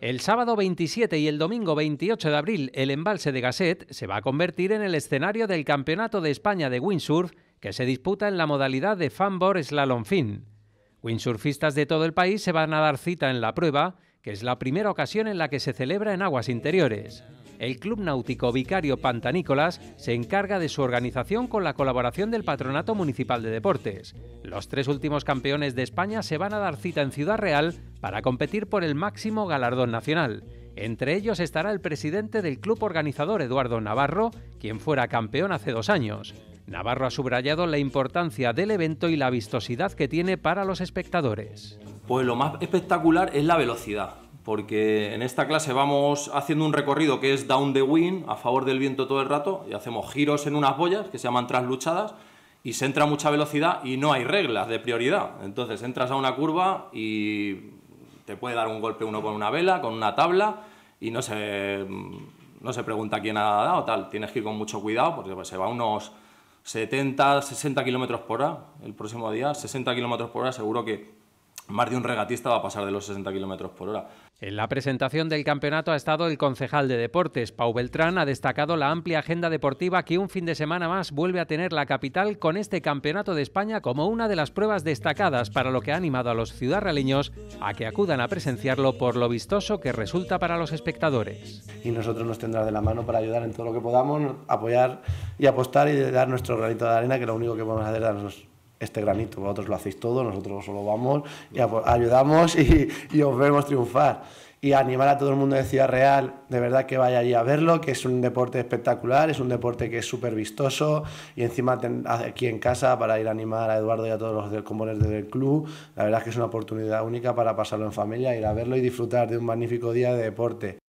El sábado 27 y el domingo 28 de abril, el embalse de Gasset se va a convertir en el escenario del Campeonato de España de Windsurf que se disputa en la modalidad de Fanbor Slalom Fin. Windsurfistas de todo el país se van a dar cita en la prueba, que es la primera ocasión en la que se celebra en aguas interiores el Club Náutico Vicario Pantanícolas se encarga de su organización con la colaboración del Patronato Municipal de Deportes. Los tres últimos campeones de España se van a dar cita en Ciudad Real para competir por el máximo galardón nacional. Entre ellos estará el presidente del club organizador, Eduardo Navarro, quien fuera campeón hace dos años. Navarro ha subrayado la importancia del evento y la vistosidad que tiene para los espectadores. Pues lo más espectacular es la velocidad porque en esta clase vamos haciendo un recorrido que es down the wind, a favor del viento todo el rato, y hacemos giros en unas boyas que se llaman trasluchadas, y se entra mucha velocidad y no hay reglas de prioridad. Entonces entras a una curva y te puede dar un golpe uno con una vela, con una tabla, y no se, no se pregunta quién ha dado, tal. Tienes que ir con mucho cuidado porque pues, se va a unos 70, 60 kilómetros por hora el próximo día, 60 kilómetros por hora seguro que más de un regatista va a pasar de los 60 kilómetros por hora. En la presentación del campeonato ha estado el concejal de deportes. Pau Beltrán ha destacado la amplia agenda deportiva que un fin de semana más vuelve a tener la capital con este campeonato de España como una de las pruebas destacadas, para lo que ha animado a los ciudadraleños a que acudan a presenciarlo por lo vistoso que resulta para los espectadores. Y nosotros nos tendrá de la mano para ayudar en todo lo que podamos, apoyar y apostar y dar nuestro granito de arena, que lo único que podemos hacer es este granito. Vosotros lo hacéis todo, nosotros solo vamos y ayudamos y, os vemos triunfar. Y animar a todo el mundo de Ciudad Real, de verdad que vaya allí a verlo, que es un deporte espectacular, es un deporte que es súper vistoso. Y encima aquí en casa para ir a animar a Eduardo y a todos los del, componentes del club, la verdad es que es una oportunidad única para pasarlo en familia, ir a verlo y disfrutar de un magnífico día de deporte.